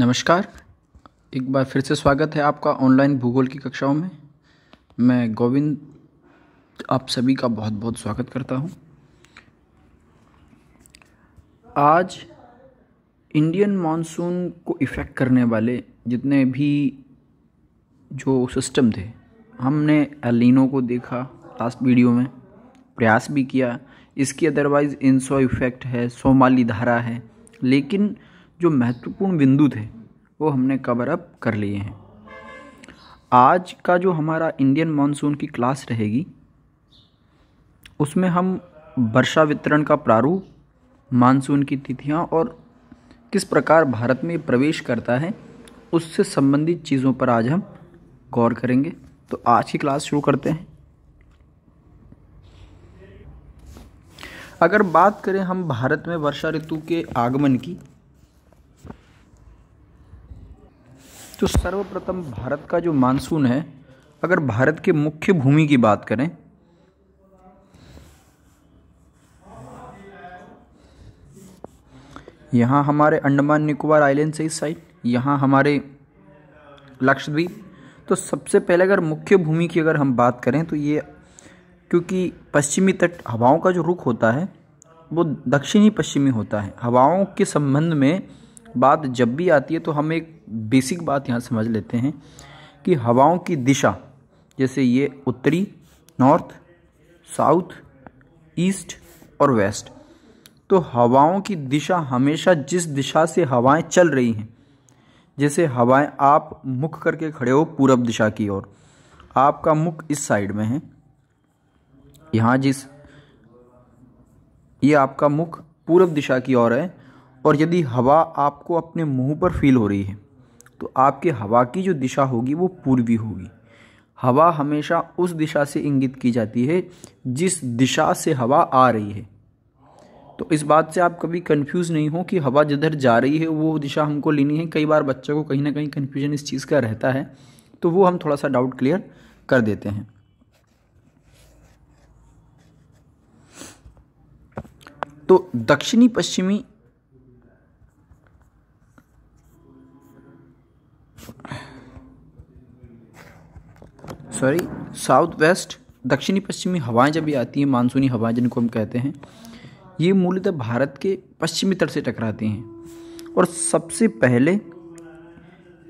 नमस्कार एक बार फिर से स्वागत है आपका ऑनलाइन भूगोल की कक्षाओं में मैं गोविंद आप सभी का बहुत बहुत स्वागत करता हूं। आज इंडियन मानसून को इफ़ेक्ट करने वाले जितने भी जो सिस्टम थे हमने एलिनो को देखा लास्ट वीडियो में प्रयास भी किया इसकी अदरवाइज़ इंसो इफ़ेक्ट है सोमाली धारा है लेकिन जो महत्वपूर्ण बिंदु थे वो हमने कवर अप कर लिए हैं आज का जो हमारा इंडियन मानसून की क्लास रहेगी उसमें हम वर्षा वितरण का प्रारूप मानसून की तिथियां और किस प्रकार भारत में प्रवेश करता है उससे संबंधित चीज़ों पर आज हम गौर करेंगे तो आज की क्लास शुरू करते हैं अगर बात करें हम भारत में वर्षा ऋतु के आगमन की तो सर्वप्रथम भारत का जो मानसून है अगर भारत के मुख्य भूमि की बात करें यहाँ हमारे अंडमान निकोबार आइलैंड से इस साइड यहाँ हमारे लक्षद्वीप तो सबसे पहले अगर मुख्य भूमि की अगर हम बात करें तो ये क्योंकि पश्चिमी तट हवाओं का जो रुख होता है वो दक्षिणी पश्चिमी होता है हवाओं के संबंध में बात जब भी आती है तो हम एक बेसिक बात यहाँ समझ लेते हैं कि हवाओं की दिशा जैसे ये उत्तरी नॉर्थ साउथ ईस्ट और वेस्ट तो हवाओं की दिशा हमेशा जिस दिशा से हवाएं चल रही हैं जैसे हवाएं आप मुख करके खड़े हो पूरब दिशा की ओर आपका मुख इस साइड में है यहाँ जिस ये आपका मुख पूरब दिशा की ओर है और यदि हवा आपको अपने मुंह पर फील हो रही है तो आपके हवा की जो दिशा होगी वो पूर्वी होगी हवा हमेशा उस दिशा से इंगित की जाती है जिस दिशा से हवा आ रही है तो इस बात से आप कभी कंफ्यूज नहीं हो कि हवा जिधर जा रही है वो दिशा हमको लेनी है कई बार बच्चों को कहीं ना कहीं कन्फ्यूजन इस चीज़ का रहता है तो वो हम थोड़ा सा डाउट क्लियर कर देते हैं तो दक्षिणी पश्चिमी सॉरी साउथ वेस्ट दक्षिणी पश्चिमी हवाएं जब ये आती हैं मानसूनी हवाएं जिनको हम कहते हैं ये मूलतः भारत के पश्चिमी तट से टकराती हैं और सबसे पहले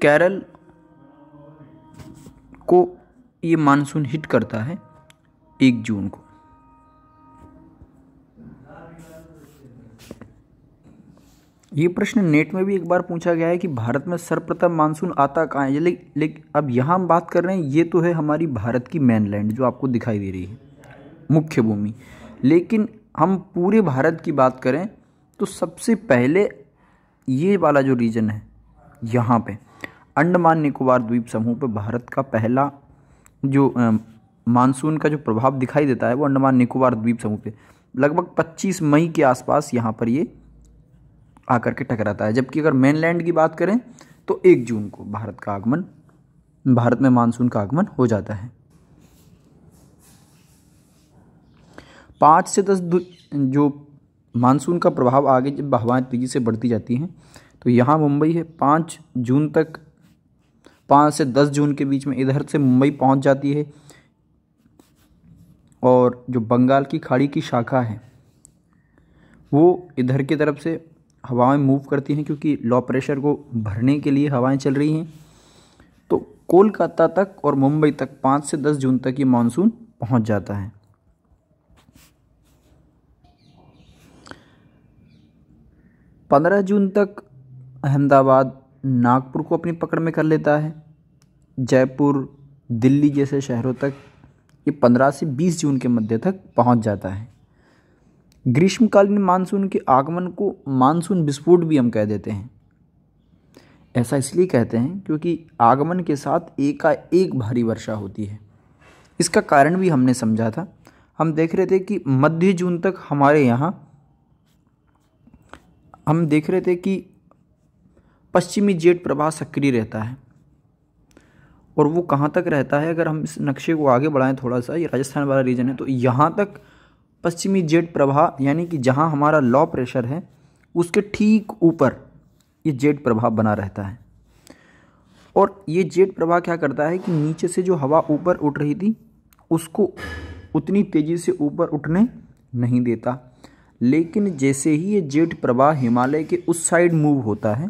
केरल को ये मानसून हिट करता है एक जून को ये प्रश्न नेट में भी एक बार पूछा गया है कि भारत में सर्वप्रथम मानसून आता कहाँ है लेकिन ले, अब यहाँ हम बात कर रहे हैं ये तो है हमारी भारत की मेनलैंड जो आपको दिखाई दे रही है मुख्य भूमि लेकिन हम पूरे भारत की बात करें तो सबसे पहले ये वाला जो रीजन है यहाँ पे अंडमान निकोबार द्वीप समूह पे भारत का पहला जो मानसून का जो प्रभाव दिखाई देता है वो अंडमान निकोबार द्वीप समूह पे लगभग 25 मई के आसपास यहाँ पर ये आकर के टकराता है जबकि अगर मेन लैंड की बात करें तो एक जून को भारत का आगमन भारत में मानसून का आगमन हो जाता है पाँच से दस जो मानसून का प्रभाव आगे जब हवाएं तेज़ी से बढ़ती जाती हैं तो यहाँ मुंबई है पाँच जून तक पाँच से दस जून के बीच में इधर से मुंबई पहुँच जाती है और जो बंगाल की खाड़ी की शाखा है वो इधर की तरफ से हवाएं मूव करती हैं क्योंकि लो प्रेशर को भरने के लिए हवाएं चल रही हैं तो कोलकाता तक और मुंबई तक पाँच से दस जून तक ये मानसून पहुंच जाता है पंद्रह जून तक अहमदाबाद नागपुर को अपनी पकड़ में कर लेता है जयपुर दिल्ली जैसे शहरों तक ये पंद्रह से बीस जून के मध्य तक पहुंच जाता है ग्रीष्मकालीन मानसून के आगमन को मानसून विस्फोट भी हम कह देते हैं ऐसा इसलिए कहते हैं क्योंकि आगमन के साथ एकाएक भारी वर्षा होती है इसका कारण भी हमने समझा था हम देख रहे थे कि मध्य जून तक हमारे यहाँ हम देख रहे थे कि पश्चिमी जेट प्रवाह सक्रिय रहता है और वो कहाँ तक रहता है अगर हम इस नक्शे को आगे बढ़ाएं थोड़ा सा ये राजस्थान वाला रीजन है तो यहाँ तक पश्चिमी जेट प्रवाह यानी कि जहाँ हमारा लॉ प्रेशर है उसके ठीक ऊपर ये जेट प्रभाव बना रहता है और ये जेट प्रवाह क्या करता है कि नीचे से जो हवा ऊपर उठ रही थी उसको उतनी तेज़ी से ऊपर उठने नहीं देता लेकिन जैसे ही ये जेट प्रवाह हिमालय के उस साइड मूव होता है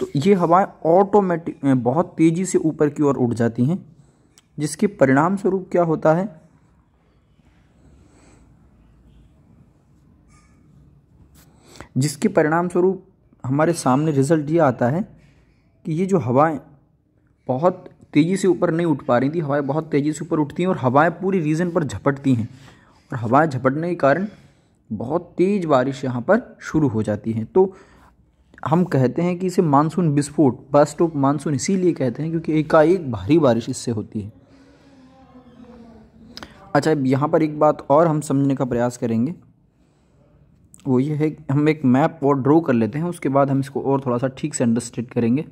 तो ये हवाएं ऑटोमेटिक बहुत तेज़ी से ऊपर की ओर उठ जाती हैं जिसके परिणाम स्वरूप क्या होता है जिसके परिणाम स्वरूप हमारे सामने रिज़ल्ट ये आता है कि ये जो हवाएं बहुत तेज़ी से ऊपर नहीं उठ पा रही थी हवाएं बहुत तेज़ी से ऊपर उठती हैं और हवाएं पूरी रीजन पर झपटती हैं और हवाएं झपटने के कारण बहुत तेज़ बारिश यहाँ पर शुरू हो जाती है तो हम कहते हैं कि इसे मानसून विस्फोट बस्ट ऑफ मानसून इसीलिए कहते हैं क्योंकि एकाएक भारी बारिश इससे होती है अच्छा यहाँ पर एक बात और हम समझने का प्रयास करेंगे वो ये है हम एक मैप और ड्रॉ कर लेते हैं उसके बाद हम इसको और थोड़ा सा ठीक से अंडरस्टैंड करेंगे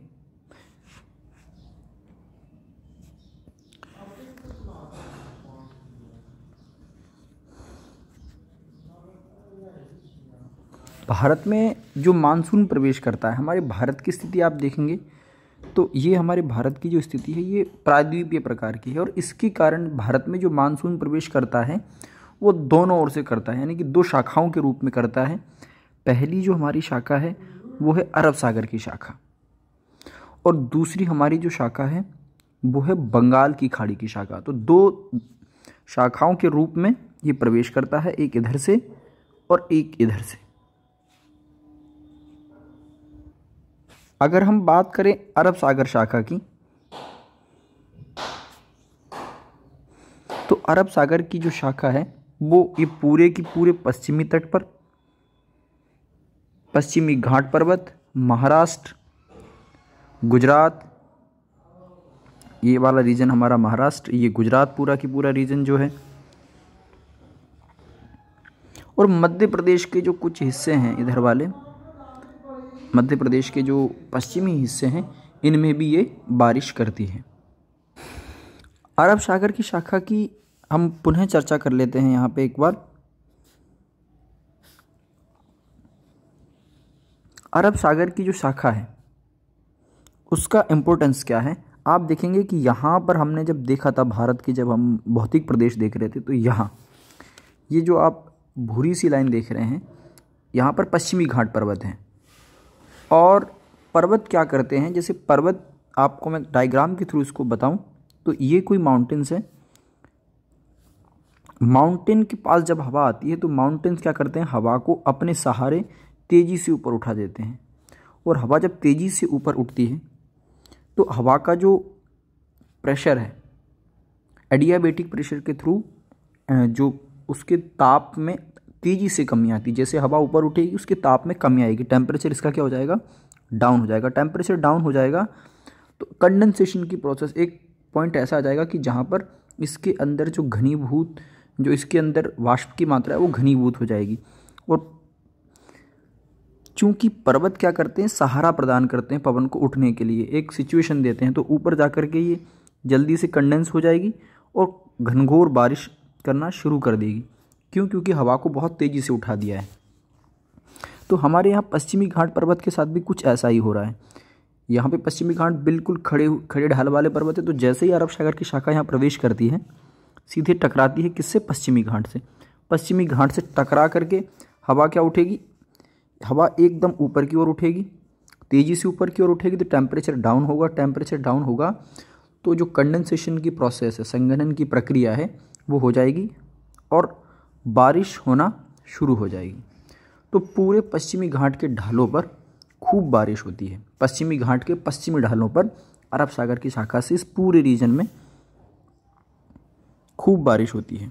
भारत में जो मानसून प्रवेश करता है हमारे भारत की स्थिति आप देखेंगे तो ये हमारे भारत की जो स्थिति है ये प्रायद्वीपीय प्रकार की है और इसके कारण भारत में जो मानसून प्रवेश करता है वो दोनों ओर से करता है यानी कि दो शाखाओं के रूप में करता है पहली जो हमारी शाखा है वो है अरब सागर की शाखा और दूसरी हमारी जो शाखा है वो है बंगाल की खाड़ी की शाखा तो दो शाखाओं के रूप में ये प्रवेश करता है एक इधर से और एक इधर से अगर हम बात करें अरब सागर शाखा की तो अरब सागर की जो शाखा है वो ये पूरे की पूरे पश्चिमी तट पर पश्चिमी घाट पर्वत महाराष्ट्र गुजरात ये वाला रीजन हमारा महाराष्ट्र ये गुजरात पूरा की पूरा रीजन जो है और मध्य प्रदेश के जो कुछ हिस्से हैं इधर वाले मध्य प्रदेश के जो पश्चिमी हिस्से हैं इनमें भी ये बारिश करती है अरब सागर की शाखा की हम पुनः चर्चा कर लेते हैं यहाँ पे एक बार अरब सागर की जो शाखा है उसका इम्पोर्टेंस क्या है आप देखेंगे कि यहाँ पर हमने जब देखा था भारत की जब हम भौतिक प्रदेश देख रहे थे तो यहाँ ये जो आप भूरी सी लाइन देख रहे हैं यहाँ पर पश्चिमी घाट पर्वत हैं और पर्वत क्या करते हैं जैसे पर्वत आपको मैं डायग्राम के थ्रू इसको बताऊं तो ये कोई माउंटेंस है माउंटेन के पास जब हवा आती है तो माउंटेन्स क्या करते हैं हवा को अपने सहारे तेज़ी से ऊपर उठा देते हैं और हवा जब तेज़ी से ऊपर उठती है तो हवा का जो प्रेशर है एडियाबेटिक प्रेशर के थ्रू जो उसके ताप में तेज़ी से कमी आती है जैसे हवा ऊपर उठेगी उसके ताप में कमी आएगी टेम्परेचर इसका क्या हो जाएगा डाउन हो जाएगा टेम्परेचर डाउन हो जाएगा तो कंडेंसेशन की प्रोसेस एक पॉइंट ऐसा आ जाएगा कि जहाँ पर इसके अंदर जो घनीभूत जो इसके अंदर वाष्प की मात्रा है वो घनीभूत हो जाएगी और चूंकि पर्वत क्या करते हैं सहारा प्रदान करते हैं पवन को उठने के लिए एक सिचुएशन देते हैं तो ऊपर जा कर के ये जल्दी से कंडेंस हो जाएगी और घनघोर बारिश करना शुरू कर देगी क्यों क्योंकि हवा को बहुत तेज़ी से उठा दिया है तो हमारे यहाँ पश्चिमी घाट पर्वत के साथ भी कुछ ऐसा ही हो रहा है यहाँ पे पश्चिमी घाट बिल्कुल खड़े खड़े ढाल वाले पर्वत है तो जैसे ही अरब सागर की शाखा यहाँ प्रवेश करती है सीधे टकराती है किससे पश्चिमी घाट से पश्चिमी घाट से टकरा करके हवा क्या उठेगी हवा एकदम ऊपर की ओर उठेगी तेज़ी से ऊपर की ओर उठेगी तो टेम्परेचर डाउन होगा टेम्परेचर डाउन होगा तो जो कंडेंसेशन की प्रोसेस है संगठन की प्रक्रिया है वो हो जाएगी और बारिश होना शुरू हो जाएगी तो पूरे पश्चिमी घाट के ढालों पर खूब बारिश होती है पश्चिमी घाट के पश्चिमी ढालों पर अरब सागर की शाखा से इस पूरे रीजन में खूब बारिश होती है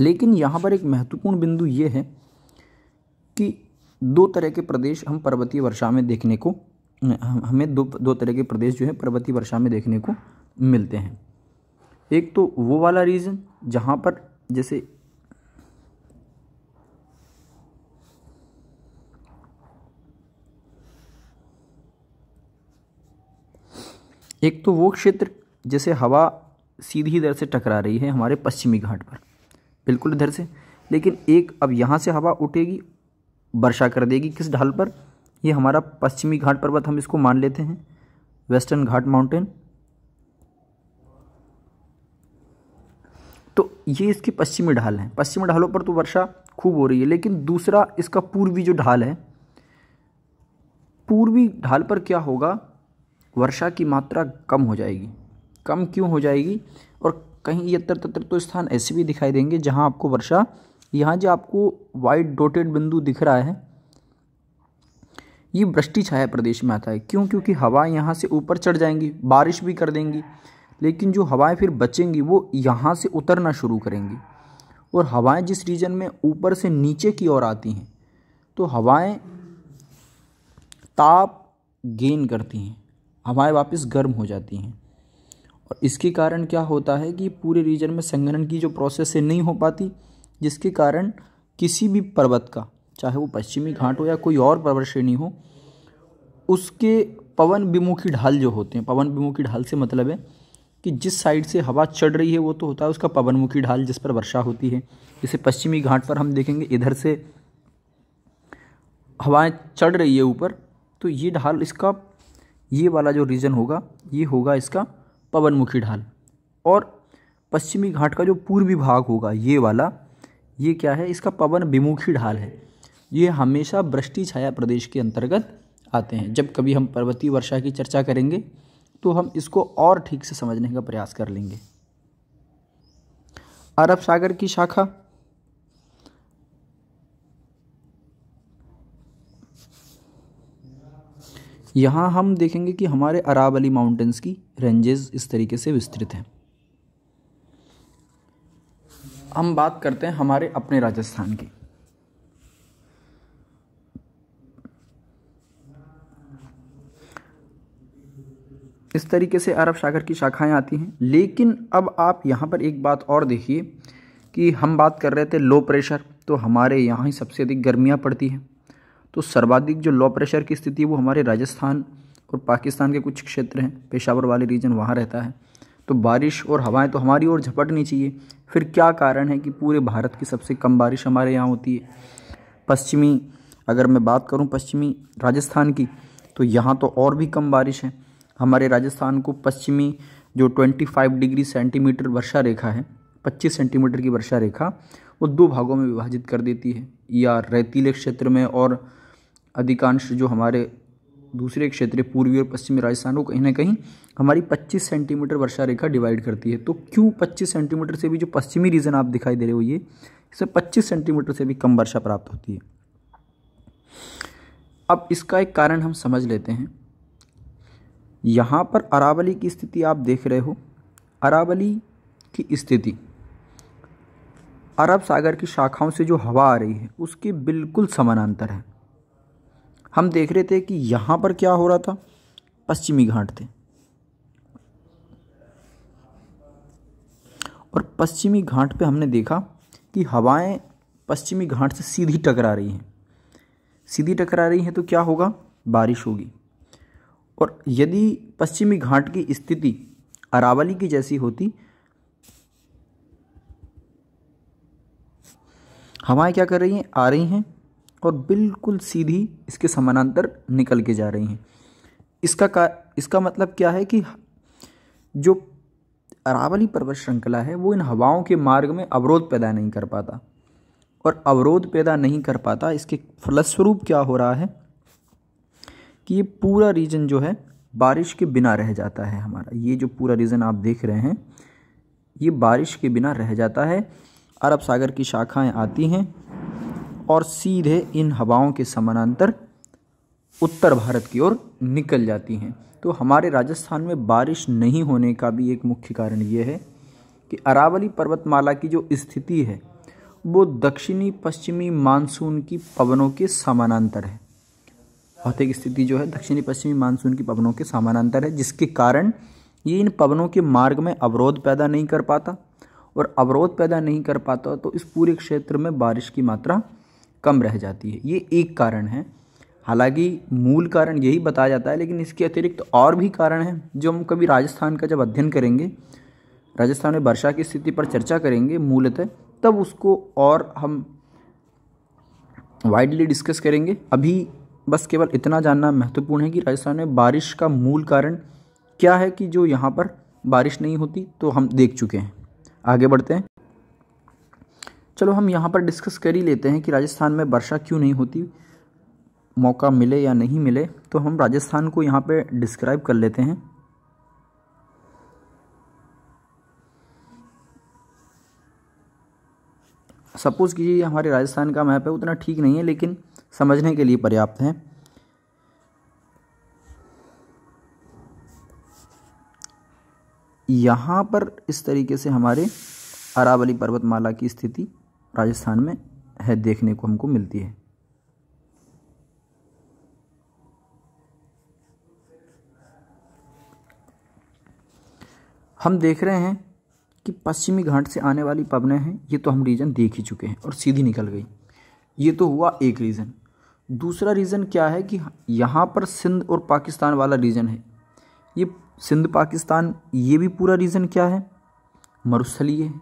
लेकिन यहाँ पर एक महत्वपूर्ण बिंदु ये है कि दो तरह के प्रदेश हम पर्वतीय वर्षा में देखने को हमें दो दो तरह के प्रदेश जो है पर्वतीय वर्षा में देखने को मिलते हैं एक तो वो वाला रीजन जहाँ पर जैसे एक तो वो क्षेत्र जैसे हवा सीधी इधर से टकरा रही है हमारे पश्चिमी घाट पर बिल्कुल इधर से लेकिन एक अब यहाँ से हवा उठेगी वर्षा कर देगी किस ढाल पर ये हमारा पश्चिमी घाट पर्वत हम इसको मान लेते हैं वेस्टर्न घाट माउंटेन तो ये इसकी पश्चिमी ढाल है पश्चिमी ढालों पर तो वर्षा खूब हो रही है लेकिन दूसरा इसका पूर्वी जो ढाल है पूर्वी ढाल पर क्या होगा वर्षा की मात्रा कम हो जाएगी कम क्यों हो जाएगी और कहीं यत्र तत्र तो स्थान ऐसे भी दिखाई देंगे जहाँ आपको वर्षा यहाँ जो आपको वाइट डोटेड बिंदु दिख रहा है ये वृष्टि छाया प्रदेश में आता है क्यों क्योंकि हवाएं यहाँ से ऊपर चढ़ जाएंगी बारिश भी कर देंगी लेकिन जो हवाएं फिर बचेंगी वो यहाँ से उतरना शुरू करेंगी और हवाएं जिस रीजन में ऊपर से नीचे की ओर आती हैं तो हवाएँ ताप गेन करती हैं हवाएं वापस गर्म हो जाती हैं और इसके कारण क्या होता है कि पूरे रीजन में संघनन की जो प्रोसेस है नहीं हो पाती जिसके कारण किसी भी पर्वत का चाहे वो पश्चिमी घाट हो या कोई और पर्वत श्रेणी हो उसके पवन विमुखी ढाल जो होते हैं पवन विमुखी ढाल से मतलब है कि जिस साइड से हवा चढ़ रही है वो तो होता है उसका पवनमुखी ढाल जिस पर वर्षा होती है जैसे पश्चिमी घाट पर हम देखेंगे इधर से हवाएं चढ़ रही है ऊपर तो ये ढाल इसका ये वाला जो रीजन होगा ये होगा इसका पवनमुखी ढाल और पश्चिमी घाट का जो पूर्वी भाग होगा ये वाला ये क्या है इसका पवन विमुखी ढाल है ये हमेशा वृष्टि छाया प्रदेश के अंतर्गत आते हैं जब कभी हम पर्वतीय वर्षा की चर्चा करेंगे तो हम इसको और ठीक से समझने का प्रयास कर लेंगे अरब सागर की शाखा यहाँ हम देखेंगे कि हमारे अरावली माउंटेंस की रेंजेस इस तरीके से विस्तृत हैं हम बात करते हैं हमारे अपने राजस्थान की इस तरीके से अरब सागर की शाखाएं आती हैं लेकिन अब आप यहाँ पर एक बात और देखिए कि हम बात कर रहे थे लो प्रेशर तो हमारे यहाँ ही सबसे अधिक गर्मियाँ पड़ती हैं तो सर्वाधिक जो लो प्रेशर की स्थिति वो हमारे राजस्थान और पाकिस्तान के कुछ क्षेत्र हैं पेशावर वाले रीजन वहाँ रहता है तो बारिश और हवाएं तो हमारी ओर झपटनी चाहिए फिर क्या कारण है कि पूरे भारत की सबसे कम बारिश हमारे यहाँ होती है पश्चिमी अगर मैं बात करूँ पश्चिमी राजस्थान की तो यहाँ तो और भी कम बारिश है हमारे राजस्थान को पश्चिमी जो 25 डिग्री सेंटीमीटर वर्षा रेखा है 25 सेंटीमीटर की वर्षा रेखा वो दो भागों में विभाजित कर देती है या e रेतीले क्षेत्र में और अधिकांश जो हमारे दूसरे क्षेत्र पूर्वी और पश्चिमी राजस्थान को कहीं ना कहीं हमारी 25 सेंटीमीटर वर्षा रेखा डिवाइड करती है तो क्यों 25 सेंटीमीटर से भी जो पश्चिमी रीजन आप दिखाई दे रहे हो ये इसे 25 सेंटीमीटर से भी कम वर्षा प्राप्त होती है अब इसका एक कारण हम समझ लेते हैं यहाँ पर अरावली की स्थिति आप देख रहे हो अरावली की स्थिति अरब सागर की शाखाओं से जो हवा आ रही है उसके बिल्कुल समानांतर है हम देख रहे थे कि यहाँ पर क्या हो रहा था पश्चिमी घाट थे और पश्चिमी घाट पे हमने देखा कि हवाएं पश्चिमी घाट से सीधी टकरा रही हैं सीधी टकरा रही हैं तो क्या होगा बारिश होगी और यदि पश्चिमी घाट की स्थिति अरावली की जैसी होती हवाएं क्या कर रही हैं आ रही हैं और बिल्कुल सीधी इसके समानांतर निकल के जा रही हैं इसका का इसका मतलब क्या है कि जो अरावली पर्वत श्रृंखला है वो इन हवाओं के मार्ग में अवरोध पैदा नहीं कर पाता और अवरोध पैदा नहीं कर पाता इसके फलस्वरूप क्या हो रहा है कि ये पूरा रीजन जो है बारिश के बिना रह जाता है हमारा ये जो पूरा रीजन आप देख रहे हैं ये बारिश के बिना रह जाता है अरब सागर की शाखाएं आती हैं और सीधे इन हवाओं के समानांतर उत्तर भारत की ओर निकल जाती हैं तो हमारे राजस्थान में बारिश नहीं होने का भी एक मुख्य कारण ये है कि अरावली पर्वतमाला की जो स्थिति है वो दक्षिणी पश्चिमी मानसून की पवनों के समानांतर है भौतिक स्थिति जो है दक्षिणी पश्चिमी मानसून की पवनों के समानांतर है जिसके कारण ये इन पवनों के मार्ग में अवरोध पैदा नहीं कर पाता और अवरोध पैदा नहीं कर पाता तो इस पूरे क्षेत्र में बारिश की मात्रा कम रह जाती है ये एक कारण है हालांकि मूल कारण यही बताया जाता है लेकिन इसके अतिरिक्त तो और भी कारण हैं जो हम कभी राजस्थान का जब अध्ययन करेंगे राजस्थान में वर्षा की स्थिति पर चर्चा करेंगे मूलतः तब उसको और हम वाइडली डिस्कस करेंगे अभी बस केवल इतना जानना महत्वपूर्ण है कि राजस्थान में बारिश का मूल कारण क्या है कि जो यहाँ पर बारिश नहीं होती तो हम देख चुके हैं आगे बढ़ते हैं चलो हम यहाँ पर डिस्कस कर ही लेते हैं कि राजस्थान में वर्षा क्यों नहीं होती मौका मिले या नहीं मिले तो हम राजस्थान को यहाँ पे डिस्क्राइब कर लेते हैं सपोज़ कीजिए हमारे राजस्थान का मैप है उतना ठीक नहीं है लेकिन समझने के लिए पर्याप्त है यहाँ पर इस तरीके से हमारे अरावली पर्वतमाला की स्थिति राजस्थान में है देखने को हमको मिलती है हम देख रहे हैं कि पश्चिमी घाट से आने वाली पवनें हैं ये तो हम रीजन देख ही चुके हैं और सीधी निकल गई ये तो हुआ एक रीज़न दूसरा रीज़न क्या है कि यहाँ पर सिंध और पाकिस्तान वाला रीजन है ये सिंध पाकिस्तान ये भी पूरा रीज़न क्या है मरुस्थलीय है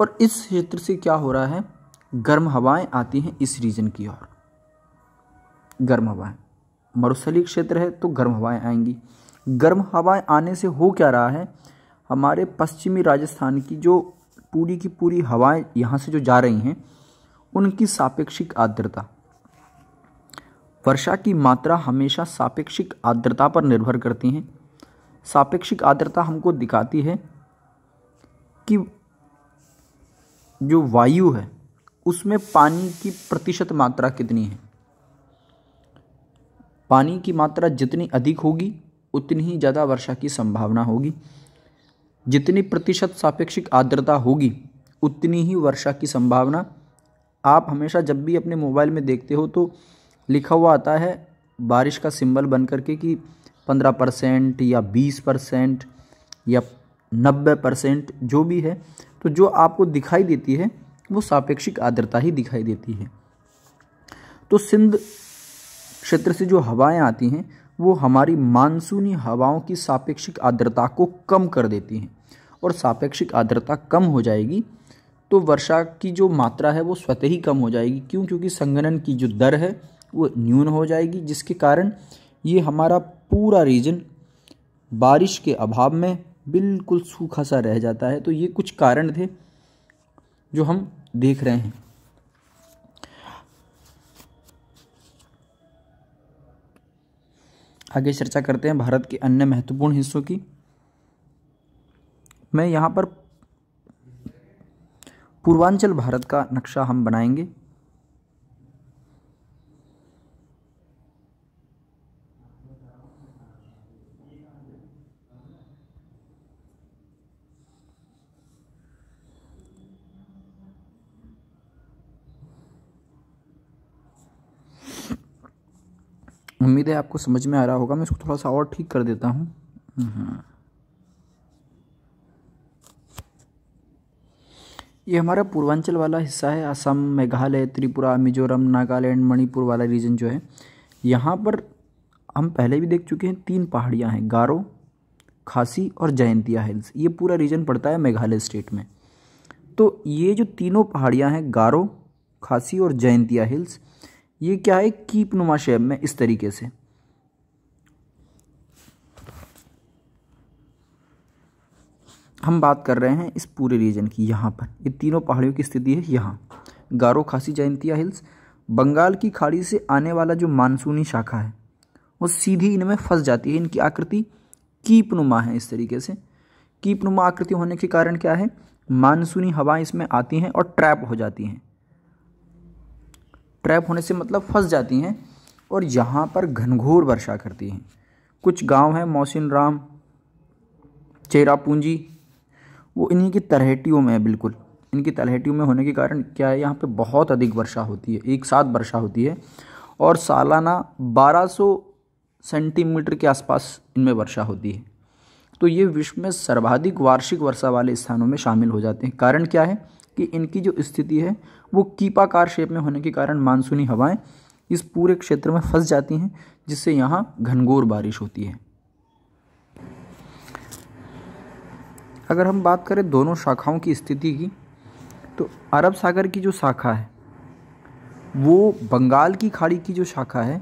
और इस क्षेत्र से क्या हो रहा है गर्म हवाएं आती हैं इस रीजन की ओर गर्म हवाएं मरुस्थलीय क्षेत्र है तो गर्म हवाएं आएंगी गर्म हवाएं आने से हो क्या रहा है हमारे पश्चिमी राजस्थान की जो पूरी की पूरी हवाएं यहाँ से जो जा रही हैं उनकी सापेक्षिक आर्द्रता वर्षा की मात्रा हमेशा सापेक्षिक आर्द्रता पर निर्भर करती हैं सापेक्षिक आर्द्रता हमको दिखाती है कि जो वायु है उसमें पानी की प्रतिशत मात्रा कितनी है पानी की मात्रा जितनी अधिक होगी उतनी ही ज़्यादा वर्षा की संभावना होगी जितनी प्रतिशत सापेक्षिक आर्द्रता होगी उतनी ही वर्षा की संभावना आप हमेशा जब भी अपने मोबाइल में देखते हो तो लिखा हुआ आता है बारिश का सिंबल बन करके कि पंद्रह परसेंट या बीस परसेंट या नब्बे परसेंट जो भी है तो जो आपको दिखाई देती है वो सापेक्षिक आर्द्रता ही दिखाई देती है तो सिंध क्षेत्र से जो हवाएं आती हैं वो हमारी मानसूनी हवाओं की सापेक्षिक आर्द्रता को कम कर देती हैं और सापेक्षिक आर्द्रता कम हो जाएगी तो वर्षा की जो मात्रा है वो स्वतः ही कम हो जाएगी क्यों क्योंकि संगनन की जो दर है वो न्यून हो जाएगी जिसके कारण ये हमारा पूरा रीजन बारिश के अभाव में बिल्कुल सूखा सा रह जाता है तो ये कुछ कारण थे जो हम देख रहे हैं आगे चर्चा करते हैं भारत के अन्य महत्वपूर्ण हिस्सों की मैं यहाँ पर पूर्वांचल भारत का नक्शा हम बनाएंगे है आपको समझ में आ रहा होगा मैं इसको थोड़ा सा और ठीक कर देता हूँ हम्म। ये हमारा पूर्वांचल वाला हिस्सा है असम मेघालय त्रिपुरा मिजोरम नागालैंड मणिपुर वाला रीजन जो है यहाँ पर हम पहले भी देख चुके हैं तीन पहाड़ियाँ हैं गारो खासी और जयंतिया हिल्स ये पूरा रीजन पड़ता है मेघालय स्टेट में तो ये जो तीनों पहाड़ियाँ हैं गारो खासी और जयंतिया हिल्स ये क्या है कीप नुमा शेप में इस तरीके से हम बात कर रहे हैं इस पूरे रीजन की यहाँ पर ये तीनों पहाड़ियों की स्थिति है यहाँ गारो खासी जयंतिया हिल्स बंगाल की खाड़ी से आने वाला जो मानसूनी शाखा है वो सीधी इनमें फंस जाती है इनकी आकृति कीपनुमा है इस तरीके से कीपनुमा आकृति होने के कारण क्या है मानसूनी हवाएं इसमें आती हैं और ट्रैप हो जाती हैं ट्रैप होने से मतलब फंस जाती हैं और यहाँ पर घनघोर वर्षा करती हैं कुछ गांव हैं मौसिन राम चेरापूंजी वो इन्हीं की तरहटियों में है बिल्कुल इनकी तलहटियों में होने के कारण क्या है यहाँ पे बहुत अधिक वर्षा होती है एक साथ वर्षा होती है और सालाना 1200 सेंटीमीटर के आसपास इनमें वर्षा होती है तो ये विश्व में सर्वाधिक वार्षिक वर्षा वाले स्थानों में शामिल हो जाते हैं कारण क्या है कि इनकी जो स्थिति है वो कीपाकार शेप में होने के कारण मानसूनी हवाएँ इस पूरे क्षेत्र में फंस जाती हैं जिससे यहाँ घनघोर बारिश होती है अगर हम बात करें दोनों शाखाओं की स्थिति की तो अरब सागर की जो शाखा है वो बंगाल की खाड़ी की जो शाखा है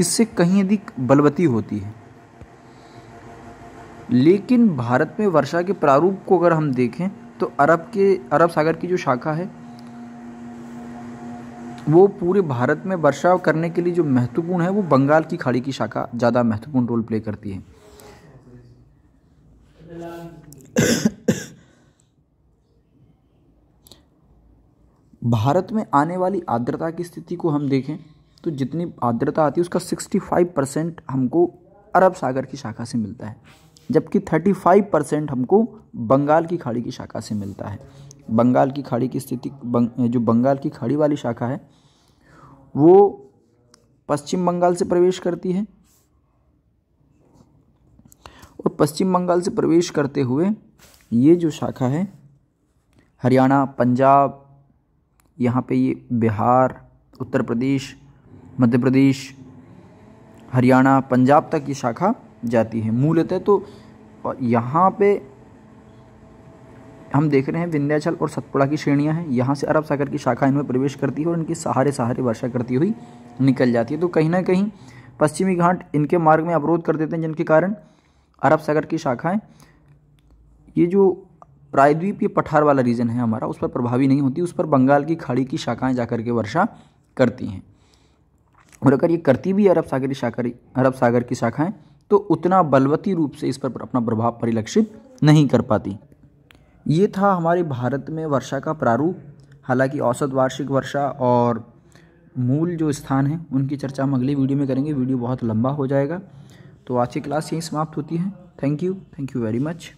इससे कहीं अधिक बलवती होती है लेकिन भारत में वर्षा के प्रारूप को अगर हम देखें तो अरब के अरब सागर की जो शाखा है वो पूरे भारत में वर्षा करने के लिए जो महत्वपूर्ण है वो बंगाल की खाड़ी की शाखा ज़्यादा महत्वपूर्ण रोल प्ले करती है भारत में आने वाली आर्द्रता की स्थिति को हम देखें तो जितनी आर्द्रता आती है उसका 65 परसेंट हमको अरब सागर की शाखा से मिलता है जबकि 35 परसेंट हमको बंगाल की खाड़ी की शाखा से मिलता है बंगाल की खाड़ी की स्थिति जो बंगाल की खाड़ी वाली शाखा है वो पश्चिम बंगाल से प्रवेश करती है और पश्चिम बंगाल से प्रवेश करते हुए ये जो शाखा है हरियाणा पंजाब यहाँ पे ये बिहार उत्तर प्रदेश मध्य प्रदेश हरियाणा पंजाब तक ये शाखा जाती है मूलतः तो यहाँ पे हम देख रहे हैं विंध्याचल और सतपुड़ा की श्रेणियाँ हैं यहाँ से अरब सागर की शाखा इनमें प्रवेश करती है और इनके सहारे सहारे वर्षा करती हुई निकल जाती है तो कहीं ना कहीं पश्चिमी घाट इनके मार्ग में अवरोध कर देते हैं जिनके कारण अरब सागर की शाखाएं ये जो प्रायद्वीप ये पठार वाला रीजन है हमारा उस पर प्रभावी नहीं होती उस पर बंगाल की खाड़ी की शाखाएं जा के वर्षा करती हैं और अगर ये करती भी अरब सागर की शाखा अरब सागर की शाखाएं तो उतना बलवती रूप से इस पर अपना प्रभाव परिलक्षित नहीं कर पाती ये था हमारे भारत में वर्षा का प्रारूप हालांकि औसत वार्षिक वर्षा और मूल जो स्थान है उनकी चर्चा हम अगली वीडियो में करेंगे वीडियो बहुत लंबा हो जाएगा तो आज की क्लास यहीं समाप्त होती है thank you thank you very much